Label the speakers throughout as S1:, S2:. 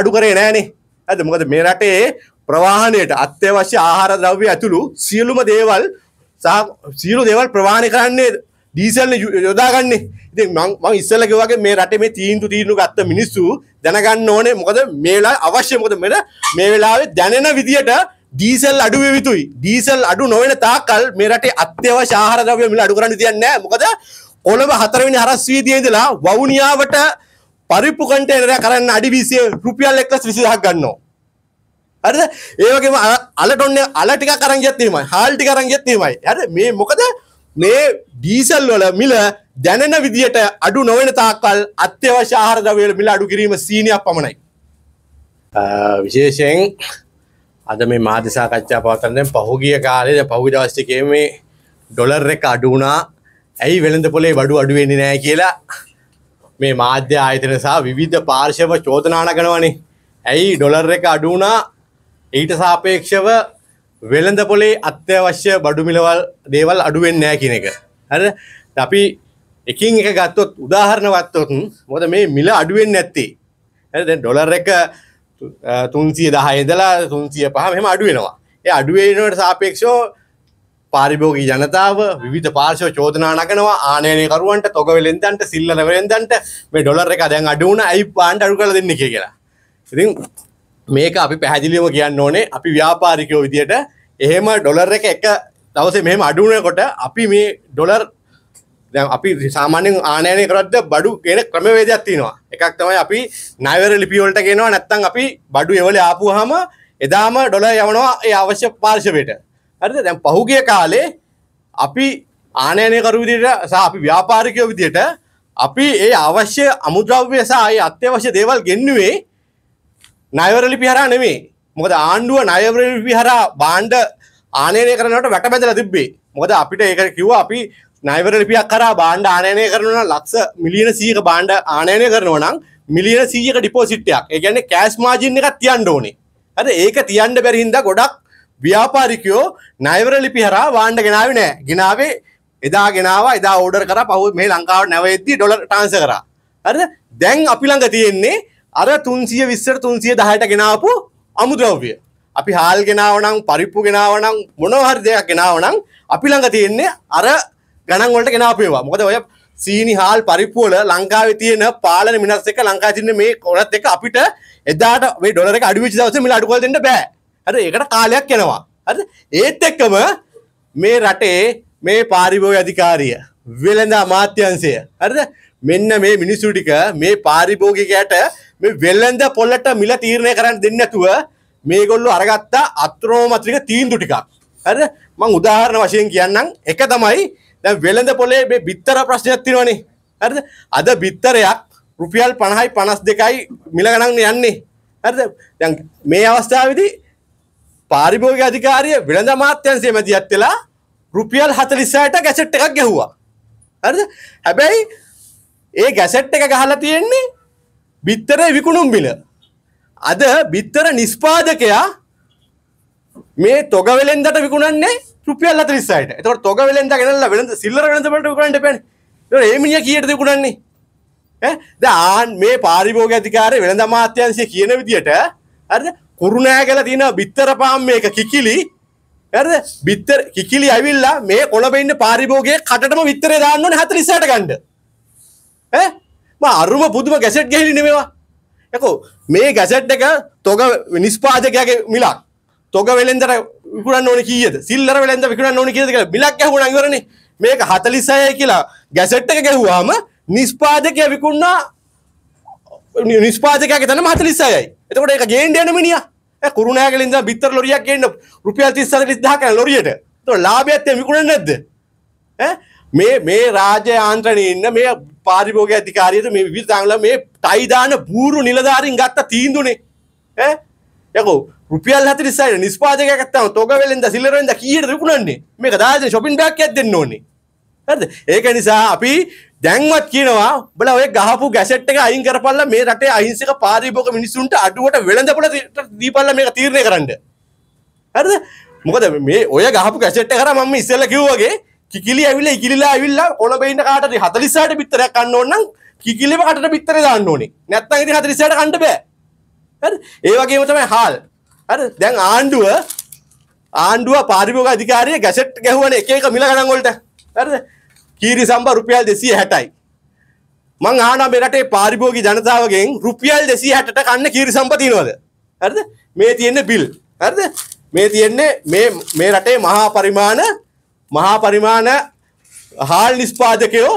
S1: අඩු කරේ නෑනේ ඇද මොකද මේ රටේ ප්‍රවාහණයට අත්‍යවශ්‍ය ආහාර ද්‍රව්‍ය ඇතුළු සියලුම දේවල් සහ සියලු දේවල් ප්‍රවාහණය කරන්නේ ඩීසල්නේ යොදාගන්නේ. ඉතින් මම මම ඉස්සෙල්ලා කිව්වා වගේ මේ රටේ මේ තීන්දුව තීන්දුව ගත්ත මිනිස්සු දැනගන්න ඕනේ මොකද මේ වෙලාවේ අවශ්‍ය මොකද මෙතන මේ වෙලාවේ දැනෙන විදියට ඩීසල් අඩු වෙ යුතුයි. ඩීසල් අඩු නොවන තාක්කල් මේ රටේ අත්‍යවශ්‍ය ආහාර ද්‍රව්‍ය මිල අඩු කරන්න දෙයක් නැහැ. මොකද කොළඹ හතරවෙනි හරස් වීදියේ ඉඳලා වවුනියාවට පරිප්පු කන්ටේනරයක් කරන්න අඩි 20 රුපියල් 1.25ක් ගන්නවා. හරිද? ඒ වගේම අල ටොන් අල ටිකක් අරන් ගියත් එහෙමයි. හාල් ටික අරන් ගියත් එහෙමයි. හරිද? මේ මොකද මේ ඩීසල් වල මිල දැනෙන විදියට අඩු නොවන තාක්කල් අත්‍යවශ්‍ය ආහාර ද්‍රව්‍ය වල මිල අඩු කිරීම සීනියක් පමණයි. විශේෂයෙන් අද මේ මාධ්‍ය සාකච්ඡා පවත්වන්නේ පහුගිය කාලේ පහුගිය දවස් ටිකේ මේ ඩොලර් එක අඩු වුණා. ඇයි වෙළඳපොලේ බඩු අඩු වෙන්නේ නැහැ කියලා මේ මාධ්‍ය ආයතන සහ විවිධ පාර්ශව චෝදනා නගනවනේ. ඇයි ඩොලර් එක අඩු වුණා? ඊට සාපේක්ෂව වෙළඳ පොලේ අත්‍යවශ්‍ය බඩු මිලවල් දේවල් අඩු වෙන්නේ නැහැ කියන එක. හරිද? අපි එකින් එක ගත්තොත් උදාහරණ ගත්තොත් මොකද මේ මිල අඩු වෙන්නේ නැත්තේ. හරිද? දැන් ඩොලර් එක 310 ඉඳලා 305 මෙහෙම අඩු වෙනවා. ඒ අඩු වෙනවට සාපේක්ෂව පාරිභෝගී ජනතාව විධ පාර්ශව චෝදනා නගනවා ආනයනයකරුවන්ට තොක වෙලෙන්දන්ට සිල්ලන වෙලෙන්දන්ට මේ ඩොලර් එක දැන් අඩුවන ඇයි පාන්ට අඩු කළ දෙන්න කියලා. ඉතින් මේක අපි පැහැදිලිවම කියන්න ඕනේ අපි ව්‍යාපාරිකයෝ විදියට එහෙම ඩොලර් එක එක දවසේ මෙහෙම අඩුවනකොට අපි මේ ඩොලර් දැන් අපි සාමාන්‍යයෙන් ආනයනය කරද්දී බඩු කියන ක්‍රමවේදයක් තියෙනවා. එකක් තමයි අපි ණයවැර ලිපි වලට කියනවා නැත්නම් අපි බඩු එවල ආපුවාම එදාම ඩොලර් යවනවා ඒ අවශ්‍ය පාර්ශවයට. හරිද දැන් පහුගිය කාලේ අපි ආනයනයකරු විදිහට සහ අපි ව්‍යාපාරිකයෝ විදිහට අපි ඒ අවශ්‍ය අමුද්‍රව්‍ය සහ ඒ අත්‍යවශ්‍ය දේවල් ගෙන්නුවේ ණයවර ලිපි හරහා නෙමෙයි. මොකද ආණ්ඩුව ණයවර ලිපි හරහා බාණ්ඩ ආනයනය කරනකොට වැටබැඳලා තිබ්බේ. මොකද අපිට ඒක කිව්වා අපි ණයවර ලිපියක් කරා බාණ්ඩ ආනයනය කරනවා නම් ලක්ෂ මිලියන 100ක බාණ්ඩ ආනයනය කරනවා නම් මිලියන 100ක ඩිපොසිට් එකක්. ඒ කියන්නේ කෑෂ් මාජින් එකක් තියන්න ඕනේ. හරි ඒක තියන්න බැරි හින්දා ගොඩක් ව්‍යාපාරිකයෝ නයවර ලිපි හරහා වාණ්ඩ ගෙනාවේ නෑ. ගෙනාවේ එදා ගෙනාවා එදා ඕඩර් කරා පහු මේ ලංකාවට නැවෙද්දී ඩොලර් ට්‍රාන්ස්ෆර් කරා. හරිද? දැන් අපි ළඟ තියෙන්නේ අර 320ට 310ට ගෙනාවපු අමුද්‍රව්‍ය. අපි හාල් ගෙනාවනම් පරිප්පු ගෙනාවනම් මොනවා හරි දෙයක් ගෙනාවනම් අපි ළඟ තියෙන්නේ අර ගණන් වලට ගෙනාපේවා. මොකද ඔය සීනි හාල් පරිප්පු වල ලංකාවේ තියෙන පාලන මිනිස් එක්ක ලංකාවේ තියෙන මේ කොරත් එක්ක අපිට එදාට මේ ඩොලර් එක අඩු වෙච්ච දවසේ මිල අඩු කරලා දෙන්න බෑ. හරි ඒකට කාලයක් යනවා හරි ඒත් එක්කම මේ රටේ මේ පාරිභෝගික අධිකාරිය වෙළඳ අමාත්‍යංශය හරිද මෙන්න මේ මිනිස්සු ටික මේ පාරිභෝගිකයට මේ වෙළඳ පොළට මිල තීරණය කරන්න දෙන්නේ නැතුව මේගොල්ලෝ අරගත්ත අත්‍රෝමත්‍රික තීන්දුව ටිකක් හරිද මම උදාහරණ වශයෙන් කියන්නම් එක තමයි දැන් වෙළඳ පොලේ මේ බිත්තර ප්‍රශ්නයක් තියෙනවනේ හරිද අද බිත්තරයක් රුපියල් 50යි 52යි මිල ගණන් යන්නේ හරිද දැන් මේ අවස්ථාවේදී පාරිභෝගික අධිකාරිය වෙළඳ අමාත්‍යංශයේ මැදිහත් වෙලා රුපියල් 46ට ගැසට් එකක් ගැහුවා. හරිද? හැබැයි ඒ ගැසට් එක ගහලා තියෙන්නේ බිත්තරේ විකුණුම් බිල. අද බිත්තර නිෂ්පාදකයා මේ තොග වෙලෙන්දට විකුණන්නේ රුපියල් 46ට. ඒතකොට තොග වෙලෙන්ද ගෙනල්ලා වෙලඳ සිල්ලර වෙලඳ වලට විකුණන්න එපානේ. ඒතකොට ඒ මිනිහා කීයටද විකුණන්නේ? ඈ? දැන් ආන් මේ පාරිභෝගික අධිකාරිය වෙළඳ අමාත්‍යංශය කියන විදිහට හරිද? කුරුණෑගල තියෙන බිත්තර පාම් මේක කිකිලි හරිද බිත්තර කිකිලි ඇවිල්ලා මේ කොළඹ ඉන්න පාරිභෝගිකයේ කටටම විතරේ දාන්න ඕනේ 46ට ගන්න ඈ මම අරුම පුදුම ගැසට් ගහලි නෙමෙයිවා යකෝ මේ ගැසට් එක තොග නිෂ්පාදකයාගේ මිලක් තොග වෙලෙන්දර විකුණන්න ඕනේ කීයද සිල්ලර වෙලෙන්ද විකුණන්න ඕනේ කීයද කියලා මිලක් ඇහුණා ඉවරනේ මේක 46යි කියලා ගැසට් එක ගැහුවාම නිෂ්පාදකයා විකුණනා නිස්පාසකගේ තනම හතලිස්සයයි එතකොට එක ගේන්ඩ යන මිනිිය කුරුණෑගලින්ද බිත්තර ලොරියක් ගන්න රුපියල් තිස්සත ලිස්දාක ලොරියට ත ලාබයක්ත්ත මිකුණ නැද්ද මේ මේ රාජ්‍ය ආන්ත්‍රණය ඉන්න මේ පාරිභෝග ඇතිකාරයට මේ විල් තංල මේ ටයිදාන බූරු නිලධාරින් ගත්ත තීන්දුනේ යකෝ රුපියල් හත නිසායි නිස්පාදකයක්ත්තම තොගවෙලෙන්ද සිල්ලරෙන්ද කියට රුකුණන්නේ මේක දාජ ශොපින් බැක් ඇත් දෙන්න ඕනේ ඇද ඒක නිසා අපි දැන්වත් කියනවා බල ඔය ගහපු ගැසට් එක අයින් කරපල්ලා මේ රටේ අහිංසක පාරිභෝගික මිනිසුන්ට අඩුවට වෙළඳපොළ දීපල්ලා මේක තීරණය කරන්න. හරිද? මොකද මේ ඔය ගහපු ගැසට් එක කරා මම ඉස්සෙල්ලා කිව්වාගේ කිකිලි ඇවිල්ලා ඉකිලිලා ඇවිල්ලා කොළඹ ඉන්න කාටද 46ට පිටරයක් ගන්න ඕන නම් කිකිලිම කටට පිටරේ දාන්න ඕනේ. නැත්නම් ඉතින් 46ට ගන්න බෑ. හරිද? ඒ වගේම තමයි හාල්. හරිද? දැන් ආණ්ඩුව ආණ්ඩුව පාරිභෝගික අධිකාරිය ගැසට් ගැහුවනේ එක එක මිල ගණන් වලට. හරිද? කීරි සම්බ රුපියල් 260යි. මං අහනවා මේ රටේ පාරිභෝගික ජනතාවගෙන් රුපියල් 260ට කන්න කීරි සම්බ තියනවද? හරිද? මේ තියෙන්නේ බිල්. හරිද? මේ තියෙන්නේ මේ මේ රටේ මහා පරිමාණ මහා පරිමාණ හාල් නිෂ්පාදකයෝ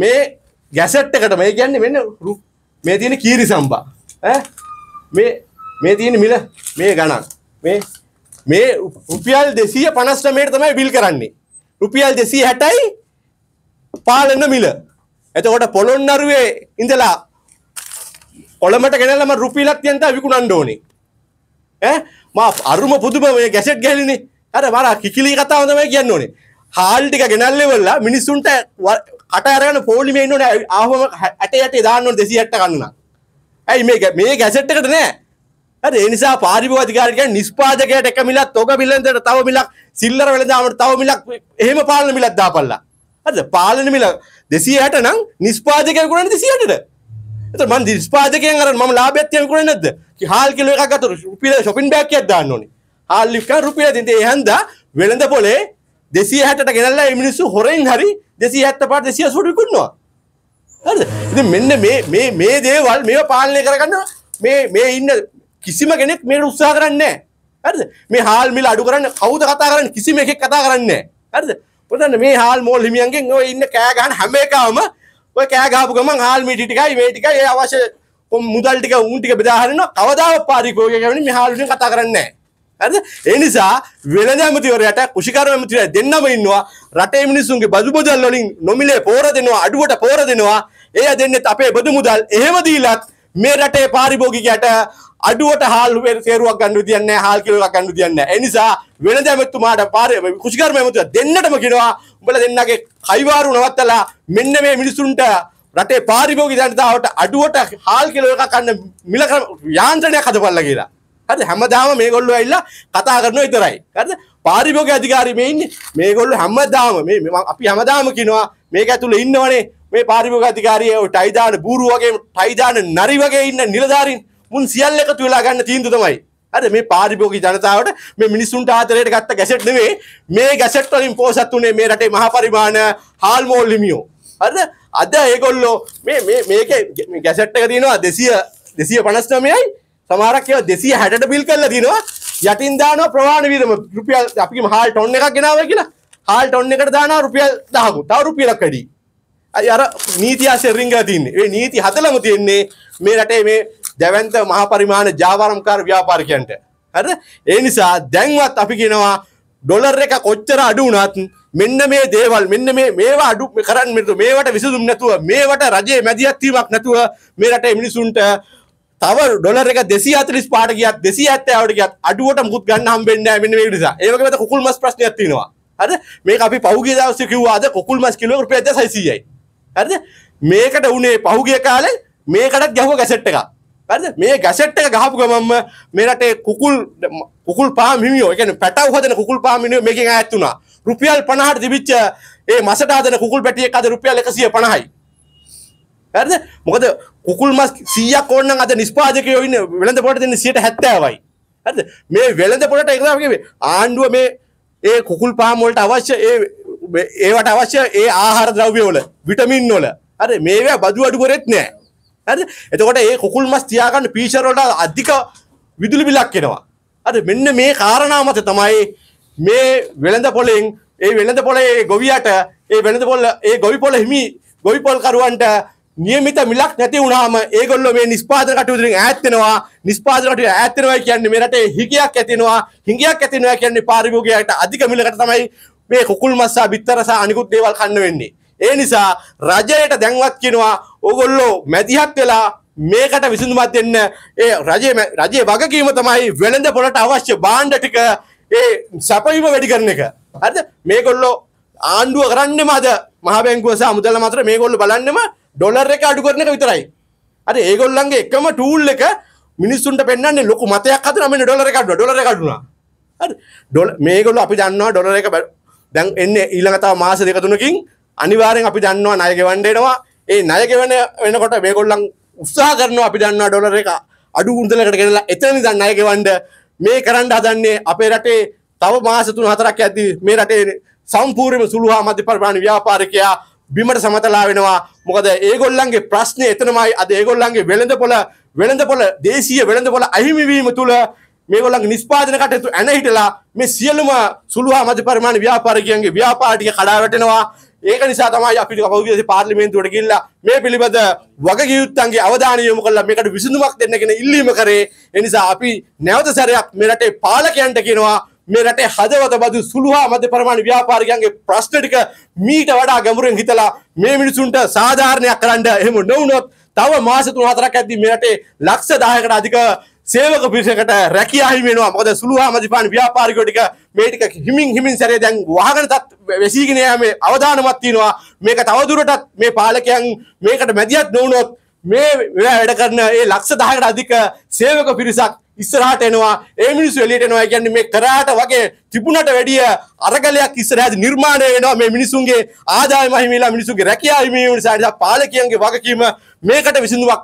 S1: මේ ගැසට් එකට මේ කියන්නේ මෙන්න මේ තියෙන කීරි සම්බා ඈ මේ මේ තියෙන මිල මේ ගණන් මේ මේ රුපියල් 259ට තමයි බිල් කරන්නේ රුපියල් 260යි පාලන මිල. එතකොට පොළොන්නරුවේ ඉඳලා කොළඹට ගෙනල්ලා මම රුපියල් 700ක් විකුණන්න ඕනේ. ඈ මම අරුම පුදුම මේ ගැසට් ගහලිනේ. අර මරා කිකිලි කතාව තමයි කියන්න ඕනේ. හාල් ටික ගෙනල්ලෙවලා මිනිස්සුන්ට කට අරගෙන පොලිමේ ඉන්න ඕනේ. ආවම 60 60 දාන්න ඕනේ 260 කන්නා. ඇයි මේ මේ ගැසට් එකට නෑ. හරි ඒ නිසා පාරිභෝගික අධිකාරිය කියන්නේ නිෂ්පාදකයට එක මිලක්, තොග බිලෙන්දට තව මිලක්, සිල්ලර වෙළඳාමට තව මිලක්, එහෙම පාලන මිලක් දාපල්ලා. අද පාලන මිල දෙසියට නම් නිස්පාදකයකුරන්න දෙසියටට එත මන් දිස්පාදකය කර ම ලාබත්යන් කර නැද හල් කිල එකකට රුපිල ශොපින් බැක්කයක් දන්න ඕනි හල් ලික රුපිල තින්ේ හන්ද වෙළඳ පොලේ දෙසිය හැට ගෙනල්ලා මිනිස්සු හොරෙන් හරි දෙසි ඇත්ත පාට දෙසිය සුටිකුන්නවා හරි මෙන්න මේ මේ දේවල් මේ පාලනය කරගන්න මේ මේ ඉන්න කිසිම කෙනෙක් මේ උත්සා කරන්නේ හරි මේ හාල් මිල අඩු කරන්න කවුද කතා කරන්න කිසිම එකෙක් කතා කරන්නේ හරිද පුතන්න මේ හාල් මෝල් හිමියන්ගෙන් ඔය ඉන්න කෑ ගන්න හැම එකම ඔය කෑ ගහපු ගමන් හාල් මීටි ටිකයි මේ ටිකයි ඒ අවශ්‍ය මුදල් ටික උන් ටික බෙදා හරිනවා කවදාවත් පාරිභෝගික ගැන මේ හාල් වලින් කතා කරන්නේ නැහැ හරිද ඒ නිසා වෙළඳ ඇමතිවරයාට කුෂිකාර ඇමතිවරයා දෙන්නම ඉන්නවා රටේ මිනිස්සුන්ගේ බදු බදල් වලින් නොමිලේ පෝර දෙනවා අඩුවට පෝර දෙනවා එයා දෙන්නත් අපේ බදු මුදල් එහෙම දීලත් මේ රටේ පාරිභෝගිකයට අඩුවට හාල් සේරුවක් ගන්න විදියක් නැහැ හාල් කිලෝවක් ගන්න විදියක් නැහැ ඒ නිසා වෙනද ඇමතුමාට කුෂිකර්ම ඇමතුමා දෙන්නටම කියනවා උඹලා දෙන්නගේ කයිවාරු නවත්තලා මෙන්න මේ මිනිසුන්ට රටේ පාරිභෝගික ජනතාවට අඩුවට හාල් කිලෝ එකක් ගන්න මිල යාන්ත්‍රණයක් හදපල්ලා කියලා හරි හැමදාම මේගොල්ලෝ ඇවිල්ලා කතා කරනවා විතරයි හරිද පාරිභෝගික අධිකාරී මේ ඉන්නේ මේගොල්ලෝ හැමදාම මේ අපි හැමදාම කියනවා මේක ඇතුලේ ඉන්නවනේ මේ පාරිභෝගික අධිකාරිය ඔය ටයිදාන බూరు වගේ ටයිදාන නරි වගේ ඉන්න නිලධාරීන් මුන් සියල්ල එකතු වෙලා ගන්න තීන්දුව තමයි. හරි මේ පාරිභෝගික ජනතාවට මේ මිනිසුන්ට ආදරයට ගත්ත ගැසට් නෙවෙයි මේ ගැසට් වලින් පෝසත් උනේ මේ රටේ මහා පරිමාණ හාල් මෝල් හිමියෝ. හරිද? අද ඒගොල්ලෝ මේ මේ මේකේ මේ ගැසට් එක තියෙනවා 200 259යි සමහරක් ඒවා 260ට බිල් කරලා තිනවා යටින් දානවා ප්‍රවාහන වියදම රුපියල් අපි කිව්ව හාල් ටොන් එකක් ගෙනාවා කියලා. හාල් ටොන් එකට දානවා රුපියල් 1000ක්. තව රුපියලක් වැඩි. අර නීති ආශ්‍රයෙන් රිංගලා තින්නේ. ඒ නීති හතලම තියන්නේ මේ රටේ මේ දැවන්ත මහ පරිමාණ ජාවාරම්කාර ව්‍යාපාරිකයන්ට. හරි? ඒ නිසා දැන්වත් අපි කියනවා ඩොලර් එක කොච්චර අඩු වුණත් මෙන්න මේ දේවල් මෙන්න මේ මේවා අඩු කරන්න මෙතු මේවට විසඳුම් නැතුව මේවට රජයේ මැදිහත් වීමක් නැතුව මේ රටේ මිනිසුන්ට තව ඩොලර් එක 245 පාට ගියත් 270ට ගියත් අඩුවට මුකුත් ගන්න හම්බෙන්නේ නැහැ මෙන්න මේ නිසා. ඒ වගේම කුකුල් මස් ප්‍රශ්නයක් තියෙනවා. හරිද? මේක අපි පහුගිය දවසේ කිව්වා අද කුකුල් මස් කිලෝ රුපියල් 2600යි. හරිද? මේකට උනේ පහුගිය කාලේ මේකටත් ගැහුව ගැසට් එකක්. ඇද මේ ගැසට් එක ගහපු ගමම්ම මෙරටේ කුකුල් කුකුල් පාමිමියෝ එකන පැටව හදන කුකුල් පාමිනිියෝ මේකින් ඇත්තුනා රුපියල් පණහට තිබිච්ච ඒ මසට හදන කුකුල් පැටිය අද රුපියල් එකසිය පණහයි ඇද මොකද කුකුල් මස් සියක් ඕන්න අද නිස්පාදකයෝ ඉන්න වෙළඳ පොට දෙන්න සියට හැත්තෑවයි ඇද මේ වෙළඳ පොට එකලාගේ ආණ්ඩුව මේ ඒ කුකුල් පාමොලට අවශ්‍ය ඒ ඒවට අවශ්‍ය ඒ ආහාර ද්‍රව්‍යවල විටමින් නොල අර මේවා බදු අඩු කරෙත් නෑ හරි එතකොට ඒ කුකුල් මස් තියාගන්න පීචර් වලට අධික විදුලි බිලක් එනවා හරි මෙන්න මේ කාරණා මත තමයි මේ වෙළඳ පොලෙන් ඒ වෙළඳ පොලේ ගොවියට ඒ වෙළඳ පොල ඒ ගොවි පොල හිමි ගොවි පොල් කරුවන්ට නියමිත මිලක් නැති වුණාම ඒගොල්ලෝ මේ නිෂ්පාදන කටයුතු වලින් ඈත් වෙනවා නිෂ්පාදන කටයුතු ඈත් වෙනවා කියන්නේ මේ රටේ හිගයක් ඇති වෙනවා හිගයක් ඇති වෙනවා කියන්නේ පාරිභෝගිකයට අධික මිලකට තමයි මේ කුකුල් මස්සා බිත්තර සහ අනිකුත් දේවල් කන්න වෙන්නේ ඒ නිසා රජයට දැන්වත් කියනවා ඕගොල්ලෝ මැදිහත් වෙලා මේකට විසඳුමක් දෙන්න ඒ රජයේ රජයේ වගකීම තමයි වෙළඳ පොළට අවශ්‍ය භාණ්ඩ ටික ඒ සැපයීම වැඩි කරන එක. හරිද? මේගොල්ලෝ ආණ්ඩුව කරන්නෙම අද මහ බැංකුව සහ මුදල් අතර මේගොල්ලෝ බලන්නෙම ඩොලර් එක අඩු කරන එක විතරයි. හරි ඒගොල්ලන්ගේ එකම ටූල් එක මිනිස්සුන්ට පෙන්වන්නේ ලොකු මතයක් හදලා මෙන්න ඩොලර් එක අඩුවා ඩොලර් එක අඩුනා. හරි? මේගොල්ලෝ අපි දන්නවා ඩොලර් එක දැන් එන්නේ ඊළඟ තව මාස දෙක තුනකින් අනිවාරෙන් අපි දන්නවා නය ගෙවන්ඩෙනවා ඒ නය ගෙවන වෙනකොට මේකොල්ලන් උත්සා කරනවා අපි දන්නවා ඩොලර එක අඩු උන්දලකට ගෙනලා එතනි දන්න අය ගෙවන්ඩ මේ කරන්න හදන්නේ අපේ රටේ තව මාස තුන හතරක් ඇද්දී මේ රටේ සම්පූර්ණයෙන්ම සුළු හා මධ්‍ය පරිමාණ ව්‍යාපාරිකයා බිමට සමතලා වෙනවා මොකද ඒගොල්ලන්ගේ ප්‍රශ්නේ එතනමයි අද ඒගොල්ලන්ගේ වෙළඳපොළ වෙළඳපොළ දේශීය වෙළඳපොළ අහිමිවීම තුළ මේගොල්ලන්ගේ නිෂ්පාදන කටයුතු ඇන හිටලා මේ සියලුම සුළු හා මධ්‍ය පරිමාණ ව්‍යාපාරිකයන්ගේ ව්‍යාපාර ටික කඩා වැටෙනවා ඒක නිසා තමයි අපිට කවුරුද පාර්ලිමේන්තුවට ගිහිල්ලා මේ පිළිබඳ වගකීම්ත්න්ගේ අවධානය යොමු කරලා මේකට විසඳුමක් දෙන්න කියන ඉල්ලීම කරේ. ඒ නිසා අපි නැවත සැරයක් මේ රටේ පාලකයන්ට කියනවා මේ රටේ හදවත බදු සුළුහා මධ්‍ය ප්‍රමාණ ව්‍යාපාරිකයන්ගේ ප්‍රශ්න ටික මීට වඩා ගැඹුරෙන් හිතලා මේ මිනිසුන්ට සාධාරණයක් කරන්න එහෙම නොවුනොත් තව මාස 3-4ක් ඇද්දී මේ රටේ ලක්ෂ 10කට අධික සේවක පිරිසකට රැකියා හිමි වෙනවා. මොකද සුළු ආමදිපාන ව්‍යාපාරිකයෝ ටික මේ ටික හිමින් හිමින් සැරේ දැන් වහගෙන තත් වෙසීගෙන යෑමේ අවධානමක් තියෙනවා. මේක තවදුරටත් මේ පාලකයන් මේකට මැදිහත් නොවුනොත් මේ වැඩ කරන ඒ ලක්ෂ 10කට අධික සේවක පිරිසක් ඉස්සරහට එනවා ඒ මිනිස්සු එළියට එනවා කියන්නේ මේ කරාට වගේ තිබුණට වැඩිය අරගලයක් ඉස්සරහට නිර්මාණය වෙනවා මේ මිනිසුන්ගේ ආදායම හිමිලා මිනිසුන්ගේ රැකියාව හිමි වෙන නිසා පාලකයන්ගේ වගකීම මේකට විසඳුමක්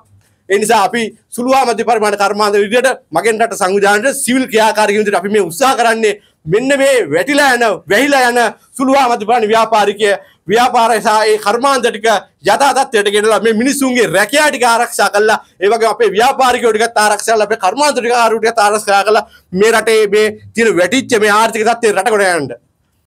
S1: ඒ නිසා අපි සුළුහා මධ්‍ය පරිමාණ කර්මාන්ත විදියට මගෙන් රට සංවිධානයේ සිවිල් ක්‍රියාකාරී විදියට අපි මේ උත්සාහ කරන්නේ මෙන්න මේ වැටිලා යන වැහිලා යන සුළුහා මධ්‍ය පරිමාණ ව්‍යාපාරිකය ව්‍යාපාරය සහ ඒ කර්මාන්ත ටික යථා තත්ත්වයට ගෙනලා මේ මිනිසුන්ගේ රැකියාව ටික ආරක්ෂා කළා ඒ වගේ අපේ ව්‍යාපාරිකයෝ ටිකත් ආරක්ෂා කළා අපේ කර්මාන්ත ටික ආරක්ෂා කළා මේ රටේ මේ තියෙන වැටිච්ච මේ ආර්ථික තත්ත්වය රට ගොඩ යන්න